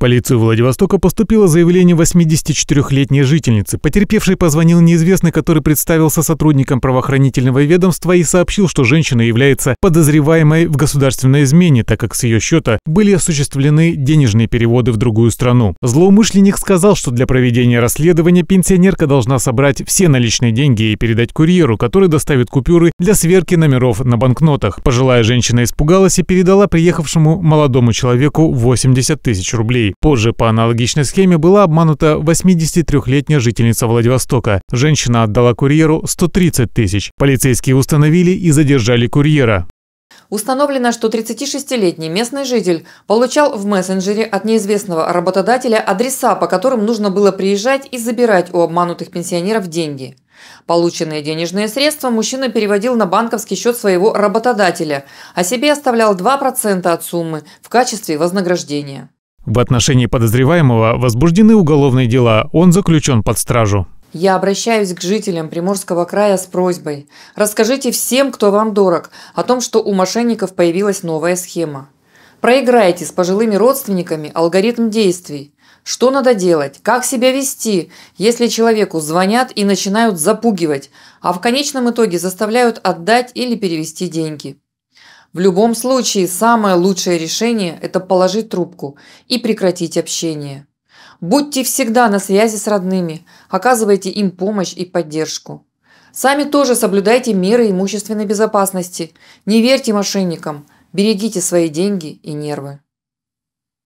полицию Владивостока поступило заявление 84-летней жительницы. Потерпевший позвонил неизвестный, который представился сотрудником правоохранительного ведомства и сообщил, что женщина является подозреваемой в государственной измене, так как с ее счета были осуществлены денежные переводы в другую страну. Злоумышленник сказал, что для проведения расследования пенсионерка должна собрать все наличные деньги и передать курьеру, который доставит купюры для сверки номеров на банкнотах. Пожилая женщина испугалась и передала приехавшему молодому человеку 80 тысяч рублей. Позже по аналогичной схеме была обманута 83-летняя жительница Владивостока. Женщина отдала курьеру 130 тысяч. Полицейские установили и задержали курьера. Установлено, что 36-летний местный житель получал в мессенджере от неизвестного работодателя адреса, по которым нужно было приезжать и забирать у обманутых пенсионеров деньги. Полученные денежные средства мужчина переводил на банковский счет своего работодателя, а себе оставлял 2% от суммы в качестве вознаграждения. В отношении подозреваемого возбуждены уголовные дела, он заключен под стражу. Я обращаюсь к жителям Приморского края с просьбой. Расскажите всем, кто вам дорог, о том, что у мошенников появилась новая схема. Проиграйте с пожилыми родственниками алгоритм действий. Что надо делать? Как себя вести, если человеку звонят и начинают запугивать, а в конечном итоге заставляют отдать или перевести деньги? В любом случае, самое лучшее решение – это положить трубку и прекратить общение. Будьте всегда на связи с родными, оказывайте им помощь и поддержку. Сами тоже соблюдайте меры имущественной безопасности, не верьте мошенникам, берегите свои деньги и нервы.